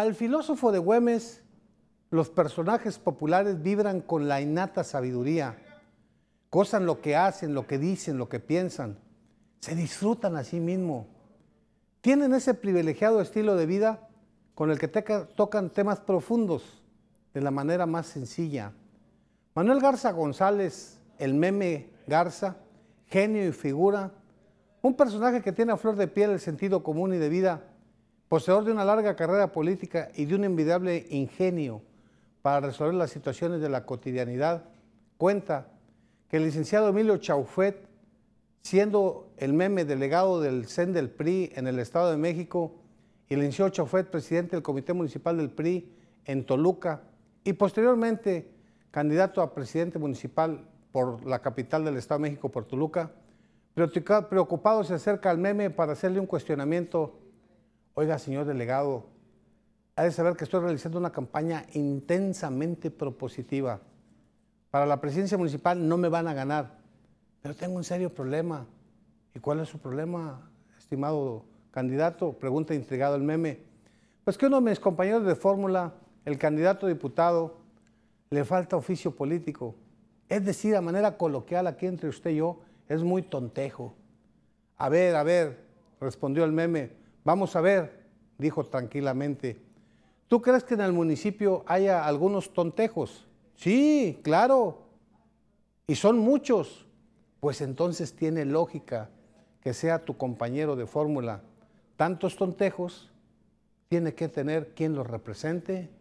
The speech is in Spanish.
Al filósofo de Güemes, los personajes populares vibran con la innata sabiduría, gozan lo que hacen, lo que dicen, lo que piensan, se disfrutan a sí mismo, tienen ese privilegiado estilo de vida con el que tocan temas profundos de la manera más sencilla. Manuel Garza González, el meme Garza, genio y figura, un personaje que tiene a flor de piel el sentido común y de vida Poseedor de una larga carrera política y de un envidiable ingenio para resolver las situaciones de la cotidianidad, cuenta que el licenciado Emilio Chaufet, siendo el meme delegado del CEN del PRI en el Estado de México, y el licenciado Chaufet, presidente del Comité Municipal del PRI en Toluca, y posteriormente candidato a presidente municipal por la capital del Estado de México, por Toluca, preocupado se acerca al meme para hacerle un cuestionamiento Oiga, señor delegado, ha de saber que estoy realizando una campaña intensamente propositiva. Para la presidencia municipal no me van a ganar, pero tengo un serio problema. ¿Y cuál es su problema, estimado candidato? Pregunta intrigado el meme. Pues que uno de mis compañeros de fórmula, el candidato diputado, le falta oficio político. Es decir, a manera coloquial aquí entre usted y yo, es muy tontejo. A ver, a ver, respondió el meme, Vamos a ver, dijo tranquilamente. ¿Tú crees que en el municipio haya algunos tontejos? Sí, claro. Y son muchos. Pues entonces tiene lógica que sea tu compañero de fórmula. Tantos tontejos, tiene que tener quien los represente